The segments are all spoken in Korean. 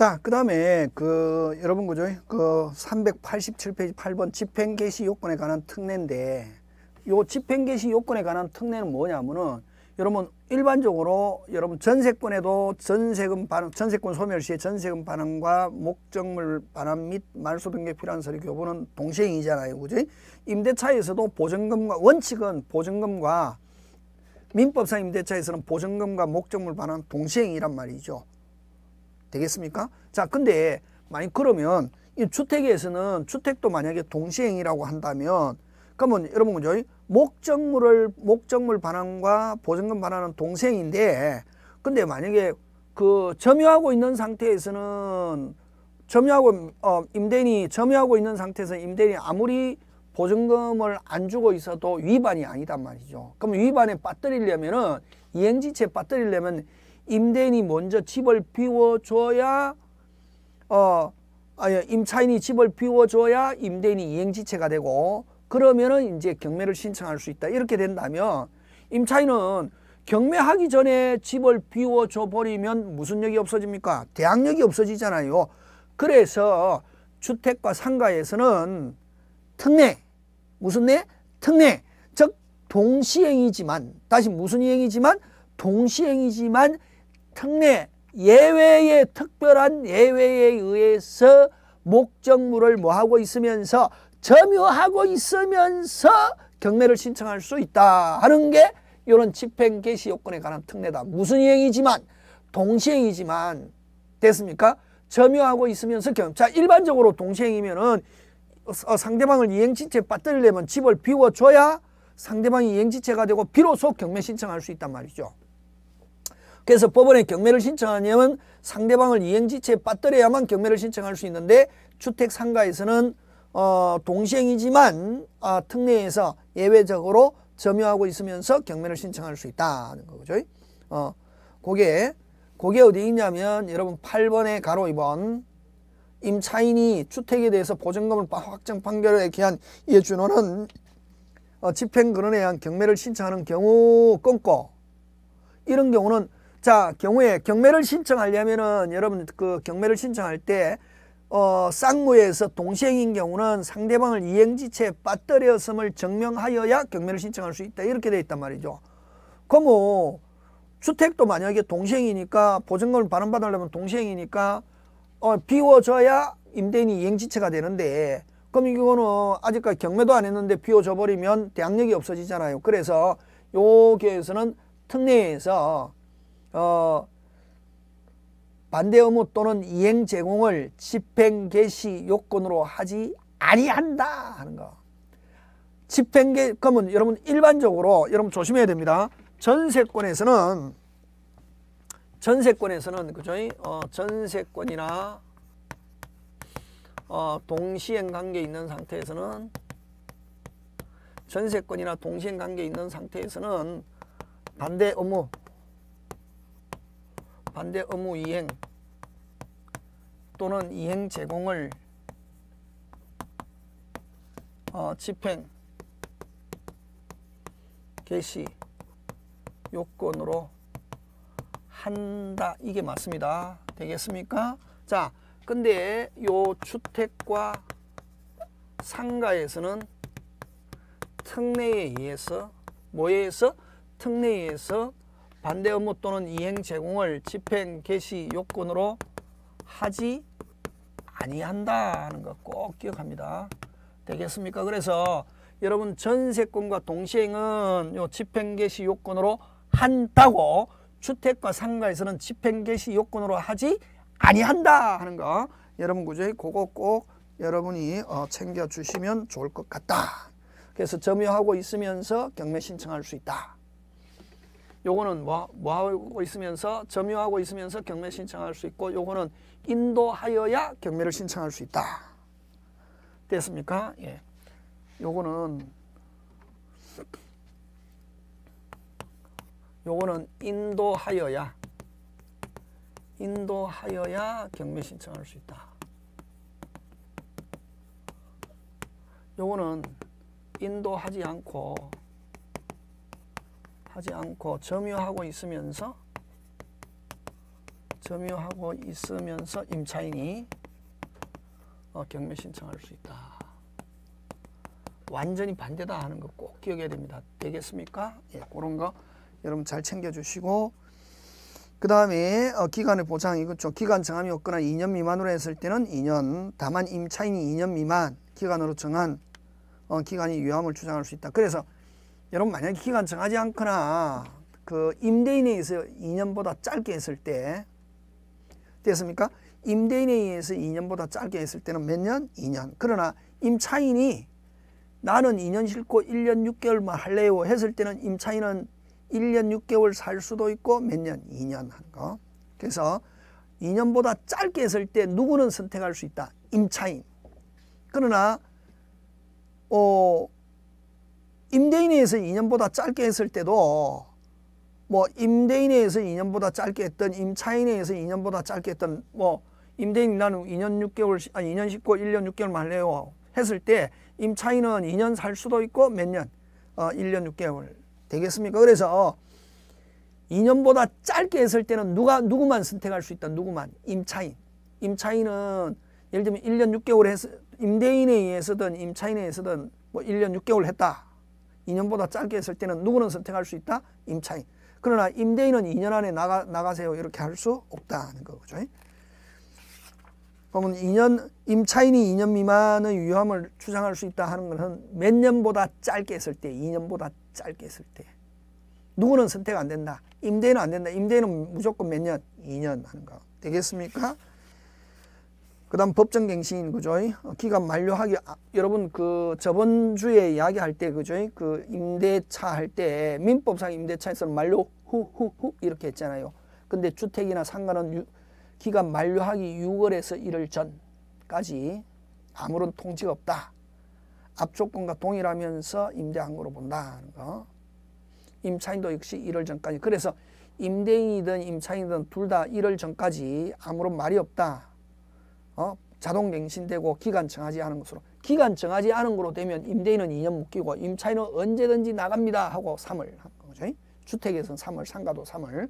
자, 그 다음에 그 여러분 그죠? 그 387페이지 8번 집행 개시 요건에 관한 특례인데 요 집행 개시 요건에 관한 특례는 뭐냐면은 여러분 일반적으로 여러분 전세권에도 전세금 반환, 전세권 소멸 시에 전세금 반환과 목적물 반환 및 말소 등에 필요한 서류 교부는 동시행위잖아요 그죠? 임대차에서도 보증금과 원칙은 보증금과 민법상 임대차에서는 보증금과 목적물 반환 동시행위란 말이죠. 되겠습니까? 자, 근데 만약 그러면 이 주택에서는 주택도 만약에 동시행이라고 한다면 그러면 여러분 그죠? 목적물을 목적물 반환과 보증금 반환은 동생인데 근데 만약에 그 점유하고 있는 상태에서는 점유하고 어, 임대인이 점유하고 있는 상태에서 임대인이 아무리 보증금을 안 주고 있어도 위반이 아니단 말이죠. 그럼 위반에 빠뜨리려면은 이행지체 빠뜨리려면 임대인이 먼저 집을 비워줘야 어 아니 임차인이 집을 비워줘야 임대인이 이행지체가 되고 그러면은 이제 경매를 신청할 수 있다 이렇게 된다면 임차인은 경매하기 전에 집을 비워줘 버리면 무슨 역이 없어집니까? 대항력이 없어지잖아요. 그래서 주택과 상가에서는 특례, 무슨 내? 특례, 즉 동시행이지만 다시 무슨 이행이지만 동시행이지만 특례, 예외의 특별한 예외에 의해서 목적물을 뭐하고 있으면서 점유하고 있으면서 경매를 신청할 수 있다 하는 게 이런 집행 개시 요건에 관한 특례다. 무슨 이행이지만 동시행이지만 됐습니까? 점유하고 있으면서 경험. 자 일반적으로 동시행이면은 어, 상대방을 이행지체 빠뜨리려면 집을 비워줘야 상대방이 이행지체가 되고 비로소 경매 신청할 수 있단 말이죠. 그래서 법원에 경매를 신청하려면 상대방을 이행지체에 빠뜨려야만 경매를 신청할 수 있는데 주택 상가에서는 어, 동시행이지만 아, 특례에서 예외적으로 점유하고 있으면서 경매를 신청할 수 있다는 거죠. 어, 그게 그게 어디 있냐면 여러분 8번에 가로 2번 임차인이 주택에 대해서 보증금을 확정 판결에 기한 예 준원은 어, 집행근원에 의한 경매를 신청하는 경우 끊고 이런 경우는 자 경우에 경매를 신청하려면은 여러분 그 경매를 신청할 때 어, 쌍무에서 동시행인 경우는 상대방을 이행지체에 빠뜨렸음을 증명하여야 경매를 신청할 수 있다 이렇게 돼 있단 말이죠. 그뭐 주택도 만약에 동시행이니까 보증금을 반환받으려면 동시행이니까 어, 비워줘야 임대인이 이행지체가 되는데 그럼 이거는 아직까지 경매도 안 했는데 비워줘 버리면 대항력이 없어지잖아요. 그래서 요기에서는 특례에서 어, 반대 의무 또는 이행 제공을 집행 개시 요건으로 하지 아니한다 하는 거. 집행 개 그러면 여러분 일반적으로 여러분 조심해야 됩니다. 전세권에서는 전세권에서는 그죠? 어, 전세권이나 어, 동시행 관계 있는 상태에서는 전세권이나 동시행 관계 있는 상태에서는 반대 의무 반대 업무 이행 또는 이행 제공을 어, 집행 개시 요건으로 한다 이게 맞습니다 되겠습니까 자 근데 요 주택과 상가에서는 특례에 의해서 뭐에 의해서 특례에 의해서 반대 업무 또는 이행 제공을 집행 개시 요건으로 하지 아니한다 하는 거 꼭 기억합니다. 되겠습니까? 그래서 여러분 전세권과 동시행은 요 집행 개시 요건으로 한다고 주택과 상가에서는 집행 개시 요건으로 하지 아니한다 하는 거 여러분 구조에 그거 꼭 여러분이 어, 챙겨주시면 좋을 것 같다. 그래서 점유하고 있으면서 경매 신청할 수 있다. 요거는 뭐, 뭐 하고 있으면서 점유하고 있으면서 경매 신청할 수 있고 요거는 인도하여야 경매를 신청할 수 있다. 됐습니까? 예. 요거는 요거는 인도하여야 인도하여야 경매 신청할 수 있다. 요거는 인도하지 않고 하지 않고 점유하고 있으면서 점유하고 있으면서 임차인이 어, 경매 신청할 수 있다. 완전히 반대다 하는 거 꼭 기억해야 됩니다. 되겠습니까? 예, 그런 거 여러분 잘 챙겨주시고 그 다음에 어, 기간의 보장이 그죠 기간 정함이 없거나 2년 미만으로 했을 때는 2년 다만 임차인이 2년 미만 기간으로 정한 어, 기간이 유함을 주장할 수 있다. 그래서 여러분 만약에 기간 정하지 않거나 그 임대인에 의해서 2년보다 짧게 했을 때 됐습니까? 임대인에 의해서 2년보다 짧게 했을 때는 몇 년? 2년. 그러나 임차인이 나는 2년 싫고 1년 6개월만 할래요 했을 때는 임차인은 1년 6개월 살 수도 있고 몇 년? 2년 한 거. 그래서 2년보다 짧게 했을 때 누구는 선택할 수 있다. 임차인. 그러나 어, 임대인에 서 2년보다 짧게 했을 때도 뭐 임대인에 서 2년보다 짧게 했던 임차인에 서 2년보다 짧게 했던 뭐 임대인 나는 2년 6개월 아 2년 19, 1년 6개월 만래요 했을 때 임차인은 2년 살 수도 있고 몇 년? 어 1년 6개월 되겠습니까? 그래서 2년보다 짧게 했을 때는 누가 누구만 선택할 수 있다. 누구만 임차인. 임차인은 예를 들면 1년 6개월 했서 임대인에 의해서든 임차인에 의해서든 뭐 1년 6개월 했다. 2년보다 짧게 했을 때는 누구는 선택할 수 있다? 임차인. 그러나 임대인은 2년 안에 나가, 나가세요. 이렇게 할 수 없다는 거죠. 그러면 2년, 임차인이 2년 미만의 유효을 주장할 수 있다 하는 것은 몇 년보다 짧게 했을 때, 2년보다 짧게 했을 때. 누구는 선택 안 된다. 임대인은 안 된다. 임대인은 무조건 몇 년? 2년 하는 거. 되겠습니까? 그 다음 법정갱신 그죠 이 어, 기간 만료하기 아, 여러분 그 저번 주에 이야기할 때 그죠 이그 임대차 할 때 민법상 임대차에서는 만료 후후후 이렇게 했잖아요 근데 주택이나 상가는 유, 기간 만료하기 6월에서 1월 전까지 아무런 통지가 없다 앞 조건과 동일하면서 임대한 거로 본다는 거 임차인도 역시 1월 전까지 그래서 임대인이든 임차인이든 둘 다 1월 전까지 아무런 말이 없다 어? 자동 갱신되고 기간 정하지 않은 것으로 기간 정하지 않은 것으로 되면 임대인은 2년 묶이고 임차인은 언제든지 나갑니다 하고 3월 그죠? 주택에서는 3월 상가도 3월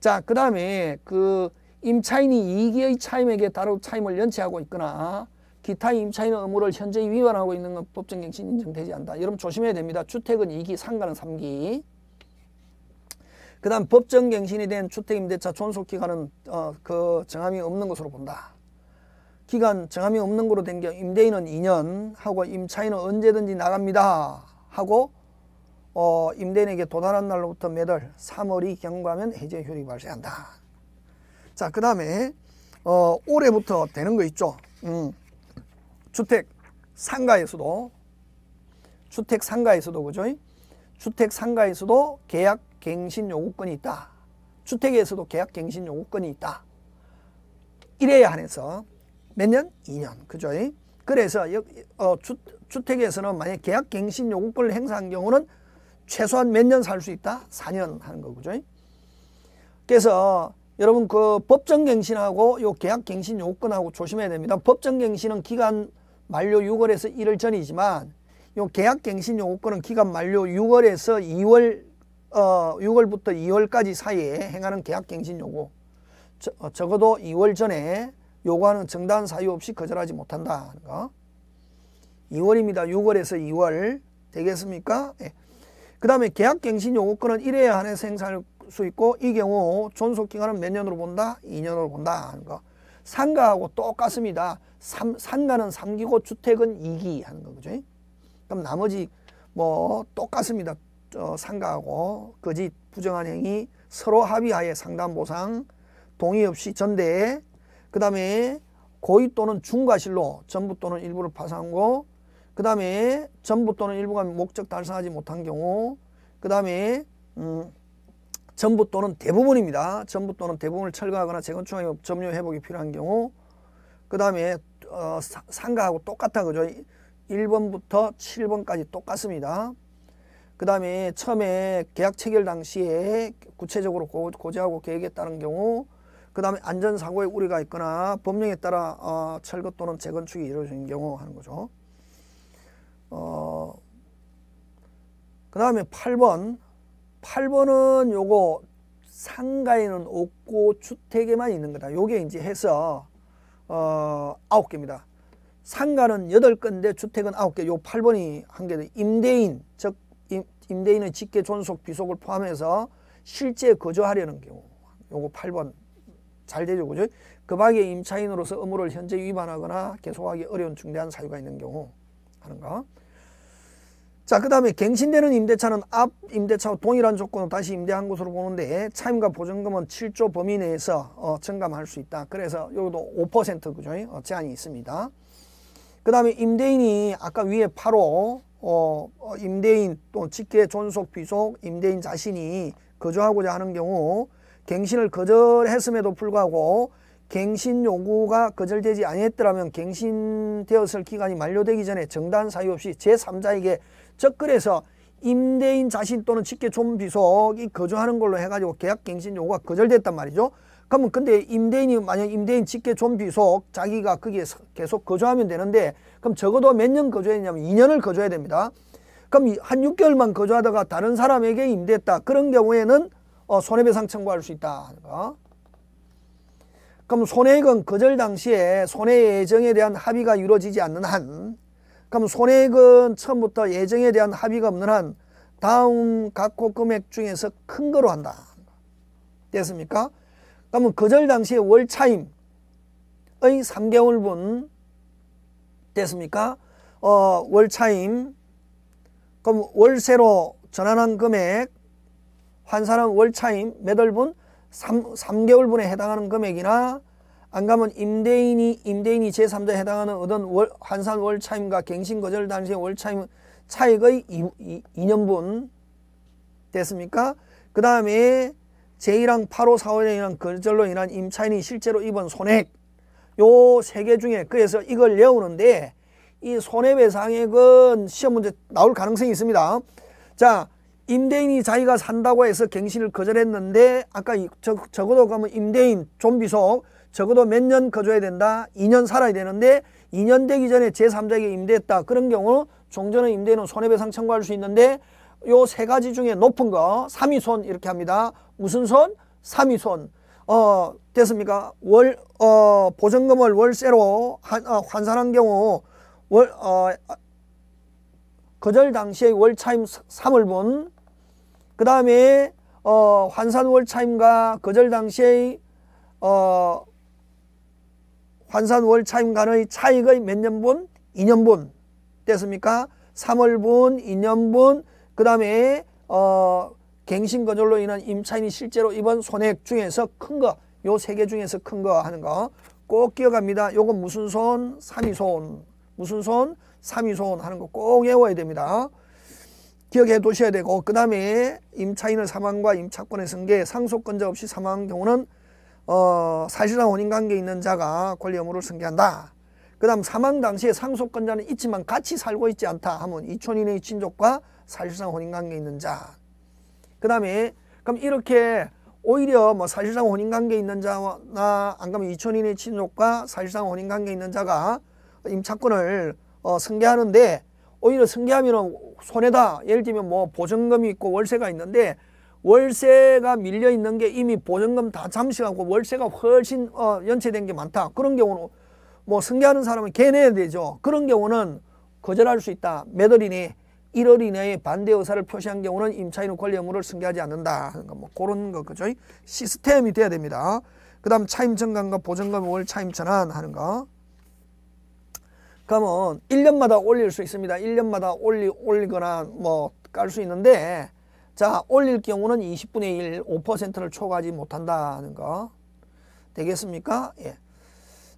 자그 다음에 그 임차인이 이기의 차임에게 다른 차임을 연체하고 있거나 기타 임차인의 의무를 현재 위반하고 있는 건 법정 갱신 인정되지 않다. 여러분 조심해야 됩니다. 주택은 2기, 상가는 3기. 그 다음 법정 갱신이 된 주택임대차 존속기간은 어, 그 정함이 없는 것으로 본다. 기간 정함이 없는 거로 된 경우 임대인은 2년 하고 임차인은 언제든지 나갑니다 하고 어, 임대인에게 도달한 날로부터 매달 3월이 경과하면 해제 효력이 발생한다. 자, 그 다음에 어, 올해부터 되는 거 있죠. 음, 주택 상가에서도 주택 상가에서도 그죠? 주택 상가에서도 계약 갱신 요구권이 있다. 주택에서도 계약 갱신 요구권이 있다. 이래야 한해서 몇 년? 2년. 그죠? 그래서 어, 주, 주택에서는 만약 계약갱신 요구권을 행사한 경우는 최소한 몇 년 살 수 있다? 4년 하는 거죠. 그래서 여러분 그 법정갱신하고 요 계약갱신 요건하고 조심해야 됩니다. 법정갱신은 기간 만료 6월에서 1월 전이지만 요 계약갱신 요건은 기간 만료 6월에서 2월 어 6월부터 2월까지 사이에 행하는 계약갱신 요구 저, 어, 적어도 2월 전에 요구하는 정당 사유 없이 거절하지 못한다. 거. 어? 2월입니다. 6월에서 2월 되겠습니까? 예. 그 다음에 계약갱신 요구권은 1회에 한해서 행사할 수 있고 이 경우 존속기간은 몇 년으로 본다? 2년으로 본다. 하는 거. 상가하고 똑같습니다. 삼, 상가는 3기고 주택은 2기 하는 거죠. 그럼 나머지 뭐 똑같습니다. 어, 상가하고 거짓 부정한 행위 서로 합의하에 상담 보상 동의 없이 전대에 그 다음에 고의 또는 중과실로 전부 또는 일부를 파산하고 그 다음에 전부 또는 일부가 목적 달성하지 못한 경우 그 다음에 음, 전부 또는 대부분입니다. 전부 또는 대부분을 철거하거나 재건축하여 점유 회복이 필요한 경우 그 다음에 어, 상가하고 똑같아 그죠? 1번부터 7번까지 똑같습니다. 그 다음에 처음에 계약 체결 당시에 구체적으로 고, 고지하고 계획에 따른 경우 그 다음에 안전사고에 우려가 있거나 법령에 따라 어, 철거 또는 재건축이 이루어지는 경우 하는 거죠. 어, 그 다음에 8번 8번은 요거 상가에는 없고 주택에만 있는 거다. 요게 이제 해서 어, 9개입니다. 상가는 8건데 주택은 9개. 요 8번이 한 개. 임대인, 즉 임대인의 직계 존속 비속을 포함해서 실제 거주하려는 경우. 요거 8번 잘 되죠. 그죠? 급하게 임차인으로서 의무를 현재 위반하거나 계속하기 어려운 중대한 사유가 있는 경우 하는가. 자, 그 다음에 갱신되는 임대차는 앞 임대차와 동일한 조건으로 다시 임대한 것으로 보는데 차임과 보증금은 7조 범위 내에서 어, 증감할 수 있다. 그래서 여기도 5% 그죠? 어, 제한이 있습니다. 그 다음에 임대인이 아까 위에 8호 어, 어, 임대인 또 직계 존속 비속 임대인 자신이 거주하고자 하는 경우 갱신을 거절했음에도 불구하고 갱신 요구가 거절되지 아니했더라면 갱신되었을 기간이 만료되기 전에 정당 사유 없이 제3자에게 접근해서 임대인 자신 또는 직계존비속이 거주하는 걸로 해가지고 계약갱신 요구가 거절됐단 말이죠. 그러면 근데 임대인이 만약 임대인 직계존비속 자기가 거기에 계속 거주하면 되는데 그럼 적어도 몇 년 거주했냐면 2년을 거주해야 됩니다. 그럼 한 6개월만 거주하다가 다른 사람에게 임대했다. 그런 경우에는 어, 손해배상 청구할 수 있다. 어? 그럼 손해액은 거절 당시에 손해 예정에 대한 합의가 이루어지지 않는 한 그럼 손해액은 처음부터 예정에 대한 합의가 없는 한 다음 각호 금액 중에서 큰 거로 한다. 됐습니까? 그러면 거절 당시에 월 차임의 3개월분 됐습니까? 어, 월 차임 그럼 월세로 전환한 금액 환산은 월차임 매달분 3, 3개월분에 해당하는 금액이나 안 가면 임대인이 임대인이 제3자에 해당하는 어떤 월, 환산 월차임과 갱신 거절 당시의 월차임 차익의 2, 2, 년분 됐습니까? 그 다음에 제1항 8호 사호에 인한 거절로 인한 임차인이 실제로 입은 손해 요 세 개 중에 그래서 이걸 외우는데 이 손해배상액은 시험 문제 나올 가능성이 있습니다. 자 임대인이 자기가 산다고 해서 갱신을 거절했는데 아까 저, 적어도 가면 임대인 좀비 속 적어도 몇 년 거줘야 된다. 2년 살아야 되는데 2년 되기 전에 제3자에게 임대했다. 그런 경우 종전의 임대인은 손해배상 청구할 수 있는데 요 세 가지 중에 높은 거 3위손 이렇게 합니다. 무슨 손? 3위손. 어 됐습니까? 월 어 보증금을 월세로 한, 어, 환산한 경우 월 어 거절 당시의 월차임 3월분 그 다음에 어, 환산월차임과 거절 당시의 어, 환산월차임 간의 차익의 몇 년분? 2년분 됐습니까? 3월분, 2년분, 그 다음에 어, 갱신거절로 인한 임차인이 실제로 입은 손액 해 중에서 큰 거, 요 세 개 중에서 큰 거 하는 거 꼭 기억합니다. 요건 무슨 손? 삼위손 무슨 손? 삼위손 하는 거 꼭 외워야 됩니다. 기억해 두셔야 되고 그 다음에 임차인의 사망과 임차권의 승계, 상속권자 없이 사망한 경우는 어, 사실상 혼인관계에 있는 자가 권리 의무를 승계한다. 그 다음 사망 당시에 상속권자는 있지만 같이 살고 있지 않다 하면 이촌인의 친족과 사실상 혼인관계에 있는 자. 그 다음에 그럼 이렇게 오히려 뭐 사실상 혼인관계에 있는 자나 안 그러면 이촌인의 친족과 사실상 혼인관계에 있는 자가 임차권을 어, 승계하는데 오히려 승계하면 손해다. 예를 들면 뭐 보증금이 있고 월세가 있는데 월세가 밀려 있는 게 이미 보증금 다 잠식하고 월세가 훨씬 어, 연체된 게 많다. 그런 경우는 뭐 승계하는 사람은 개내야 되죠. 그런 경우는 거절할 수 있다. 매달 이니 1월 이내에 반대 의사를 표시한 경우는 임차인의 권리 의무를 승계하지 않는다. 그러니까 뭐 그런 거 그죠? 시스템이 돼야 됩니다. 그 다음 차임 증감과 보증금 월 차임 전환하는 거. 그러면 1년마다 올릴 수 있습니다. 1년마다 올리, 올리거나 뭐 깔 수 있는데 자 올릴 경우는 20분의 1 5%를 초과하지 못한다는 거 되겠습니까? 예.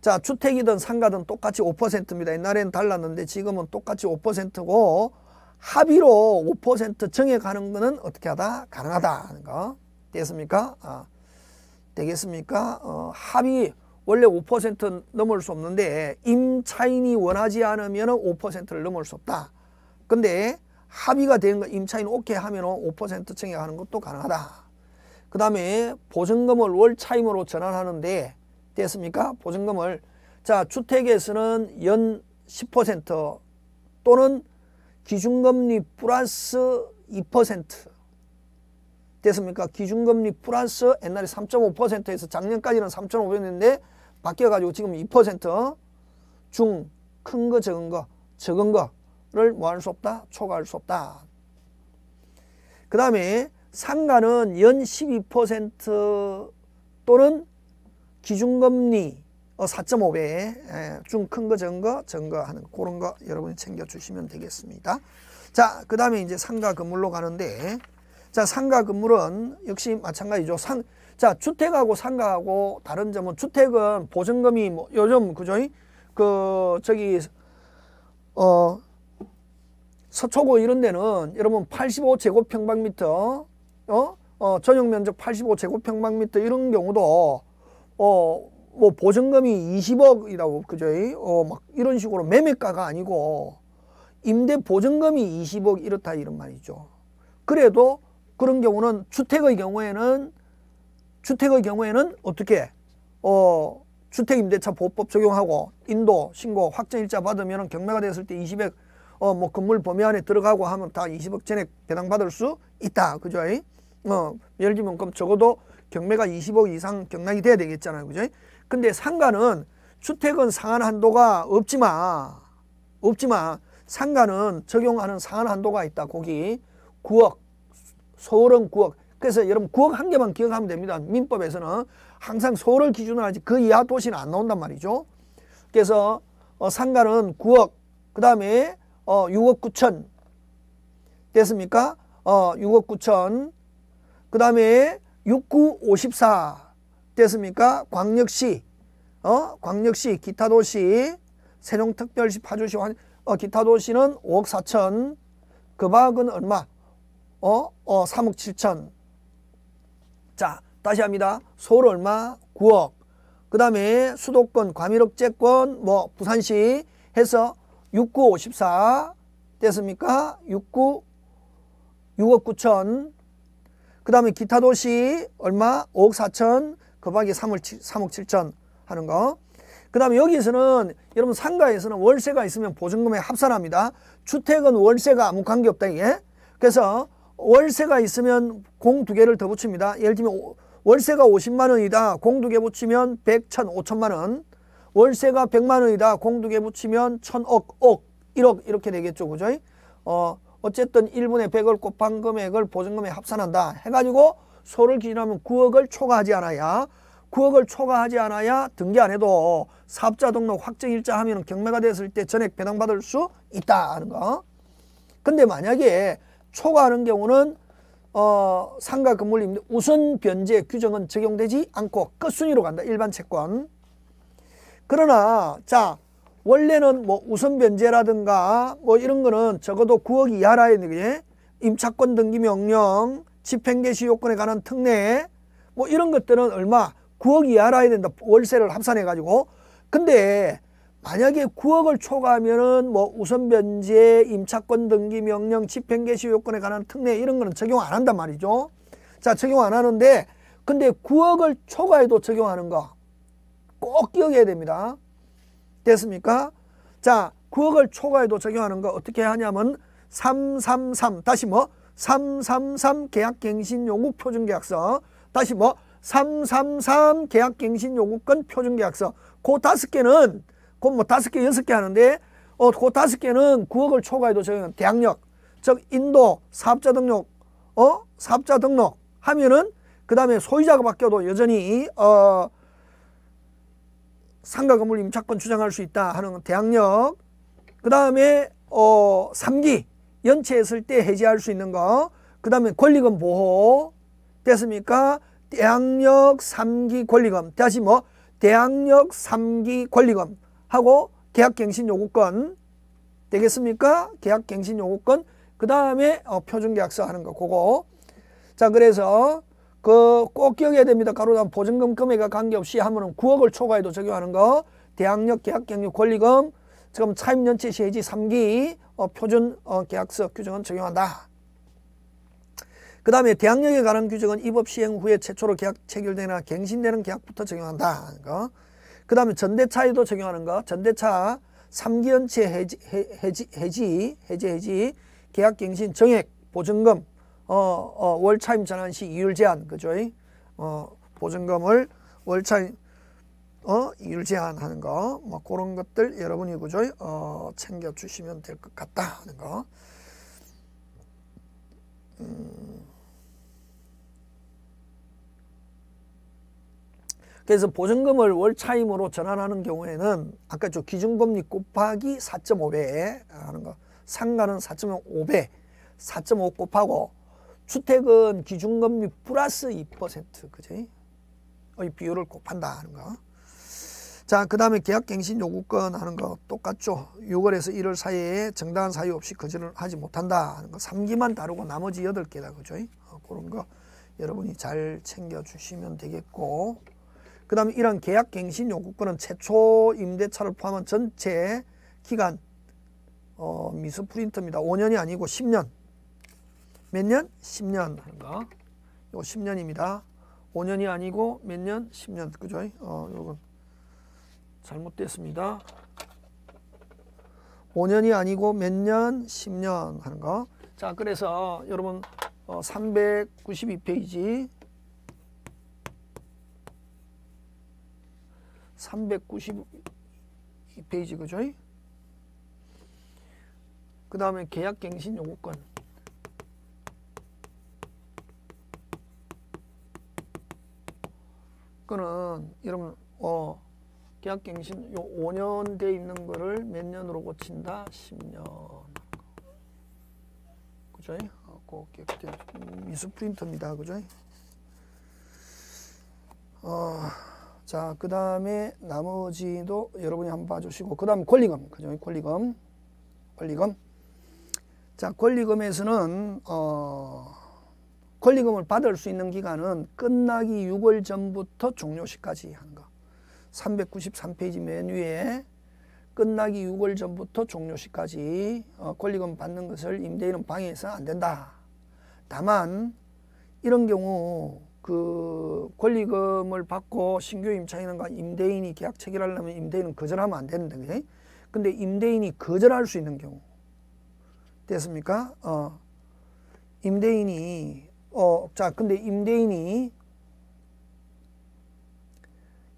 자 주택이든 상가든 똑같이 5%입니다. 옛날에는 달랐는데 지금은 똑같이 5%고 합의로 5% 정해가는 거는 어떻게 하다? 가능하다는 거 되겠습니까? 아, 되겠습니까? 어, 합의 원래 5% 넘을 수 없는데 임차인이 원하지 않으면 5%를 넘을 수 없다. 근데 합의가 된 거 임차인 오케이 하면 5% 청약하는 것도 가능하다. 그 다음에 보증금을 월차임으로 전환하는데 됐습니까? 보증금을 자 주택에서는 연 10% 또는 기준금리 플러스 2% 됐습니까? 기준금리 플러스 옛날에 3.5%에서 작년까지는 3.5였는데 바뀌어가지고 지금 2%중 큰 거 적은 거 적은 거를 뭐 할 수 없다? 초과할 수 없다. 그 다음에 상가는 연 12% 또는 기준금리 4.5배 어, 예, 중큰 거 적은 거 적은 거 하는 그런 거 여러분이 챙겨주시면 되겠습니다. 자, 그 다음에 이제 상가 건물로 가는데 자, 상가 건물은 역시 마찬가지죠. 상, 자, 주택하고 상가하고 다른 점은 주택은 보증금이 뭐 요즘 그죠? 그 저기 어 서초구 이런 데는 여러분 85제곱평방미터 어? 어 전용 면적 85제곱평방미터 이런 경우도 어 뭐 보증금이 20억이라고 그죠? 어막 이런 식으로 매매가가 아니고 임대 보증금이 20억 이렇다 이런 말이죠. 그래도 그런 경우는 주택의 경우에는 주택의 경우에는 어떻게 어 주택임대차 보호법 적용하고 인도 신고 확정일자 받으면 경매가 됐을 때 20억 어 뭐 건물 범위 안에 들어가고 하면 다 20억 전액 배당받을 수 있다 그죠? 어 예를 들면 그럼 적어도 경매가 20억 이상 경락이 돼야 되겠잖아요 그죠? 근데 상가는 주택은 상한 한도가 없지만 없지만 상가는 적용하는 상한 한도가 있다 거기 9억 소울은구억 그래서 여러분 구억한 개만 기억하면 됩니다. 민법에서는 항상 소울을 기준으로 하지 그 이하 도시는 안 나온단 말이죠. 그래서 어, 상가는 구억그 다음에 어, 6억 9천 됐습니까? 어, 6억 9천, 그 다음에 6구 54 됐습니까? 광역시, 어, 광역시, 기타 도시, 세종특별시, 파주시, 어, 기타 도시는 5억 4천, 그 밖은 얼마? 어? 어, 3억 7천. 자, 다시 합니다. 서울 얼마? 9억. 그 다음에 수도권, 과밀업제권 뭐, 부산시 해서 6954 됐습니까? 69, 6억 9천. 그 다음에 기타 도시 얼마? 5억 4천. 급하게 3억, 7, 3억 7천 하는 거. 그 다음에 여기서는 여러분 상가에서는 월세가 있으면 보증금에 합산합니다. 주택은 월세가 아무 관계없다 이게. 그래서 월세가 있으면 공 두 개를 더 붙입니다. 예를 들면 월세가 50만 원이다. 공 두 개 붙이면 100, 1000, 5천만 원. 월세가 100만 원이다. 공 두 개 붙이면 1000억, 억, 1억 이렇게 되겠죠. 그죠? 어, 어쨌든 1분의 100을 곱한 금액을 보증금에 합산한다. 해가지고 소를 기준하면 9억을 초과하지 않아야 9억을 초과하지 않아야 등기 안 해도 사업자 등록 확정일자 하면 경매가 됐을 때 전액 배당받을 수 있다 하는 거. 근데 만약에 초과하는 경우는 어, 상가 건물입니다. 우선 변제 규정은 적용되지 않고 끝순위로 간다. 일반 채권. 그러나 자 원래는 뭐 우선 변제라든가 뭐 이런 거는 적어도 9억 이하라 해야 되겠 임차권 등기 명령, 집행 개시 요건에 관한 특례 뭐 이런 것들은 얼마 9억 이하라 해야 된다. 월세를 합산해 가지고. 근데 만약에 9억을 초과하면은 뭐 우선 변제, 임차권 등기 명령, 집행 개시 요건에 관한 특례 이런 거는 적용 안 한단 말이죠. 자, 적용 안 하는데 근데 9억을 초과해도 적용하는 거 꼭 기억해야 됩니다. 됐습니까? 자, 9억을 초과해도 적용하는 거 어떻게 하냐면 333 다시 뭐 333 계약갱신 요구 표준계약서 다시 뭐 333 계약갱신 요구권 표준계약서 그 다섯 개는 곧뭐 다섯 개, 여섯 개 하는데 어, 그 다섯 개는 9억을 초과해도 적용는 대학력, 즉 인도 사업자 등록, 어, 사업자 등록 하면은 그 다음에 소유자가 바뀌어도 여전히 어, 상가 건물 임차권 주장할 수 있다 하는 대항력 그 다음에 어 3기 연체했을 때 해지할 수 있는 거그 다음에 권리금 보호 됐습니까? 대항력 3기 권리금 다시 뭐 대항력 3기 권리금 하고 계약갱신 요구권 되겠습니까? 계약갱신 요구권 그 다음에 어, 표준계약서 하는 거 그거 자 그래서 그 꼭 기억해야 됩니다. 가로당 보증금 금액과 관계없이 하면은 9억을 초과해도 적용하는 거 대항력 계약갱신 권리금 지금 차임연체 시해지 3기 어, 표준 어, 계약서 규정은 적용한다. 그 다음에 대항력에 관한 규정은 입법 시행 후에 최초로 계약 체결되나 갱신되는 계약부터 적용한다. 그러니까 그 다음에 전대차에도 적용하는 거. 전대차 3기연체 해지, 해지, 해지, 해지, 해지, 계약갱신, 정액, 보증금, 어, 어, 월차임 전환 시 이율 제한, 그죠? 어, 보증금을 월차임, 어, 이율 제한하는 거, 뭐 그런 것들 여러분이 그죠? 어, 챙겨주시면 될 것 같다 하는 거. 음. 그래서 보증금을 월차임으로 전환하는 경우에는 아까 저 기준금리 곱하기 4.5배 아, 하는 거 상가는 4.5배 4.5 곱하고 주택은 기준금리 플러스 2% 그지? 이 비율을 곱한다 하는 거. 자, 그 다음에 계약갱신 요구권 하는 거 똑같죠. 6월에서 1월 사이에 정당한 사유 없이 거절을 하지 못한다 하는 거. 3기만 다루고 나머지 8개다. 그죠? 어, 그런 거 여러분이 잘 챙겨주시면 되겠고. 그 다음에 이런 계약 갱신 요구권은 최초 임대차를 포함한 전체 기간 어, 미스 프린트입니다. 5년이 아니고 10년. 몇 년? 10년 하는가? 요 10년입니다. 5년이 아니고 몇 년? 10년. 그죠? 어, 요건 잘못됐습니다. 5년이 아니고 몇 년? 10년 하는 거. 자, 그래서 여러분 어, 392페이지 392페이지 그죠? 그 다음에 계약갱신 요구권 그거는 여러분 어 계약갱신 요 5년 돼 있는 거를 몇 년으로 고친다? 10년 그죠? 곱 그 미수 프린터입니다. 그죠? 어. 자, 그 다음에 나머지도 여러분이 한번 봐주시고 그 다음 권리금, 그죠? 권리금, 권리금. 자, 권리금에서는 어, 권리금을 받을 수 있는 기간은 끝나기 6월 전부터 종료시까지 하는 거. 393페이지 맨 위에 끝나기 6월 전부터 종료시까지 어, 권리금 받는 것을 임대인은 방해해서 안 된다. 다만 이런 경우 그 권리금을 받고 신규 임차인과 임대인이 계약 체결하려면 임대인은 거절하면 안 되는데 그 근데 임대인이 거절할 수 있는 경우 됐습니까? 어 임대인이 어자 근데 임대인이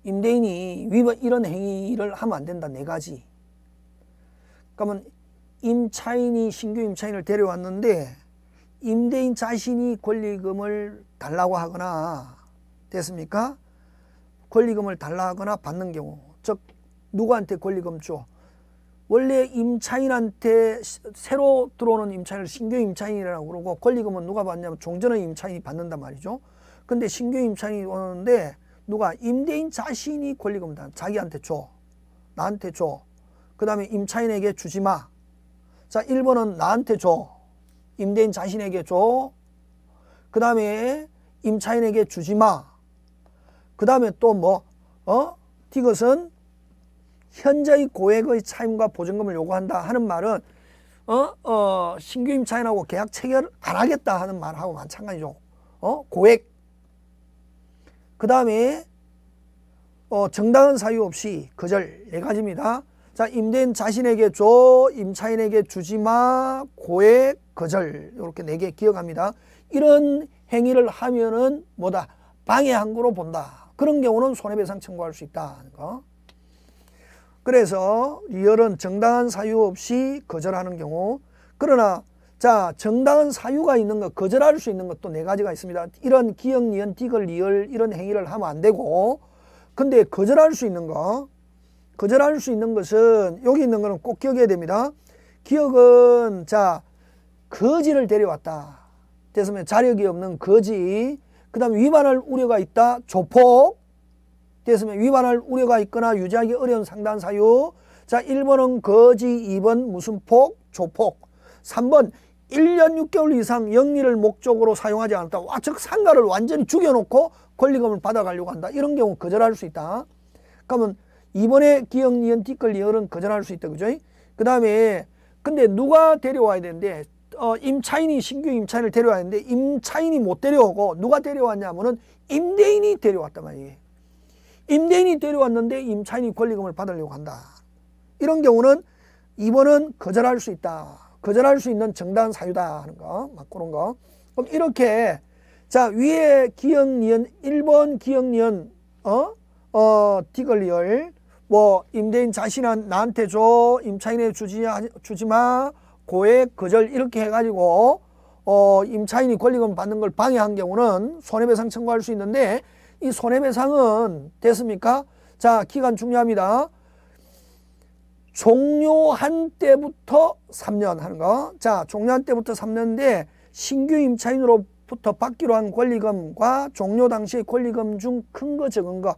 임대인이 위반 이런 행위를 하면 안 된다 네 가지. 그러면 임차인이 신규 임차인을 데려왔는데 임대인 자신이 권리금을 달라고 하거나 됐습니까? 권리금을 달라 거나 받는 경우 즉 누구한테 권리금 줘? 원래 임차인한테 새로 들어오는 임차인을 신규 임차인이라고 그러고 권리금은 누가 받냐면 종전의 임차인이 받는단 말이죠. 근데 신규 임차인이 오는데 누가 임대인 자신이 권리금 다 자기한테 줘. 나한테 줘. 그 다음에 임차인에게 주지 마. 자, 1번은 나한테 줘. 임대인 자신에게 줘. 그 다음에 임차인에게 주지 마. 그 다음에 또 뭐, 어? 이것은 현저히 고액의 차임과 보증금을 요구한다 하는 말은 어, 어, 신규 임차인하고 계약 체결 안 하겠다 하는 말하고 마찬가지죠. 어, 고액. 그 다음에 어, 정당한 사유 없이 거절 네 가지입니다. 자, 임대인 자신에게 줘, 임차인에게 주지 마, 고액, 거절. 이렇게 네 개 기억합니다. 이런 행위를 하면은 뭐다? 방해한 거로 본다. 그런 경우는 손해배상 청구할 수 있다는 거. 그래서 리얼은 정당한 사유 없이 거절하는 경우 그러나 자 정당한 사유가 있는 거 거절할 수 있는 것도 네 가지가 있습니다. 이런 기억, 니은, 디귿, 리얼 이런 행위를 하면 안 되고 근데 거절할 수 있는 거 거절할 수 있는 것은 여기 있는 거는 꼭 기억해야 됩니다. 기억은 자 거지를 데려왔다. 됐으면 자력이 없는 거지. 그 다음 위반할 우려가 있다. 조폭. 됐으면 위반할 우려가 있거나 유지하기 어려운 상단 사유. 자 1번은 거지, 2번 무슨 폭? 조폭. 3번 1년 6개월 이상 영리를 목적으로 사용하지 않았다. 와, 즉 상가를 완전히 죽여놓고 권리금을 받아가려고 한다. 이런 경우 거절할 수 있다. 그러면 이번에 기역, 니은, 티끌, 리얼은 거절할 수 있다. 그죠? 그 다음에 근데 누가 데려와야 되는데 어, 임차인이 신규 임차인을 데려왔는데 임차인이 못 데려오고 누가 데려왔냐면은 임대인이 데려왔단 말이에요. 임대인이 데려왔는데 임차인이 권리금을 받으려고 한다. 이런 경우는 이번은 거절할 수 있다. 거절할 수 있는 정당 사유다 하는 거. 막 그런 거. 그럼 이렇게 자 위에 기역 니은 1번 기역 니은 어? 어 디걸리얼 뭐 임대인 자신은 나한테 줘 임차인에 주지 주지 마 고액 거절 이렇게 해가지고 어 임차인이 권리금 받는 걸 방해한 경우는 손해배상 청구할 수 있는데 이 손해배상은 됐습니까? 자 기간 중요합니다. 종료한 때부터 3년 하는 거. 자 종료한 때부터 3년인데 신규 임차인으로부터 받기로 한 권리금과 종료 당시의 권리금 중 큰 거 적은 거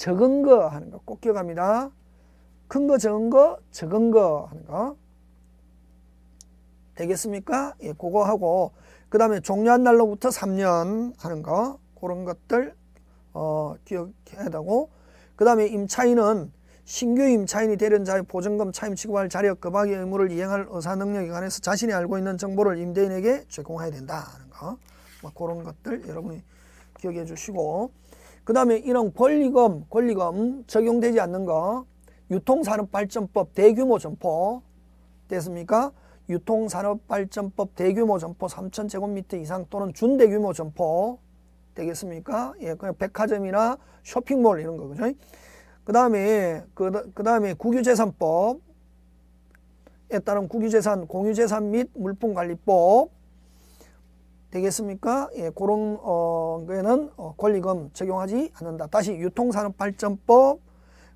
적은 거 하는 거 꼭 기억합니다. 큰거 적은 거 적은 거 하는 거 되겠습니까? 예, 그거 하고 그 다음에 종료한 날로부터 3년 하는 거 그런 것들 어, 기억해야 되고 그 다음에 임차인은 신규 임차인이 되는 자의 보증금 차임 취급할 자력 급하게 의무를 이행할 의사 능력에 관해서 자신이 알고 있는 정보를 임대인에게 제공해야 된다 하는 거 뭐 그런 것들 여러분이 기억해 주시고 그 다음에 이런 권리금, 권리금 적용되지 않는 거 유통산업발전법 대규모 점포 됐습니까? 유통산업발전법 대규모 점포 3,000제곱미터 이상 또는 준대규모 점포 되겠습니까? 예, 그냥 백화점이나 쇼핑몰 이런 거죠. 그 다음에, 그 다음에 국유재산법에 따른 국유재산, 공유재산 및 물품관리법 되겠습니까? 예, 그런 어, 거에는 어, 권리금 적용하지 않는다. 다시 유통산업발전법,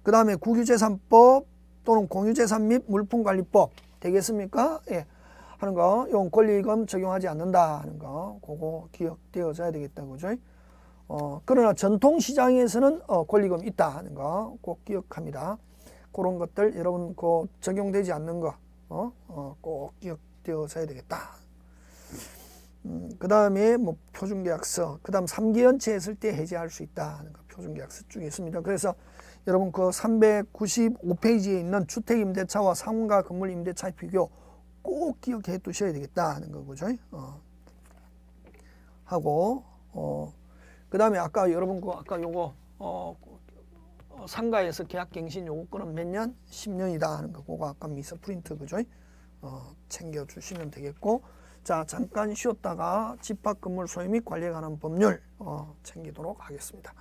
그 다음에 국유재산법 또는 공유재산 및 물품관리법 되겠습니까? 예, 하는 거, 이건 권리금 적용하지 않는다 하는 거, 그거 기억되어져야 되겠다, 그죠? 어, 그러나 전통시장에서는 어, 권리금 있다 하는 거 꼭 기억합니다. 그런 것들 여러분 그 적용되지 않는 거, 어, 어, 꼭 기억되어져야 되겠다. 음, 그 다음에 뭐 표준계약서, 그 다음 3개 연체했을 때 해제할 수 있다는 하거 그 표준계약서 중에 있습니다. 그래서 여러분 그 395페이지에 있는 주택임대차와 상가 건물 임대차의 비교 꼭 기억해 두셔야 되겠다는 하 거죠. 어. 하고 어. 그 다음에 아까 여러분 그 아까 요거 어, 어 상가에서 계약갱신 요구권은 몇 년? 10년이다 하는 거 그거 아까 미스 프린트 그죠? 어, 챙겨주시면 되겠고 자 잠깐 쉬었다가 집합건물 소유 및 관리에 관한 법률 어, 챙기도록 하겠습니다.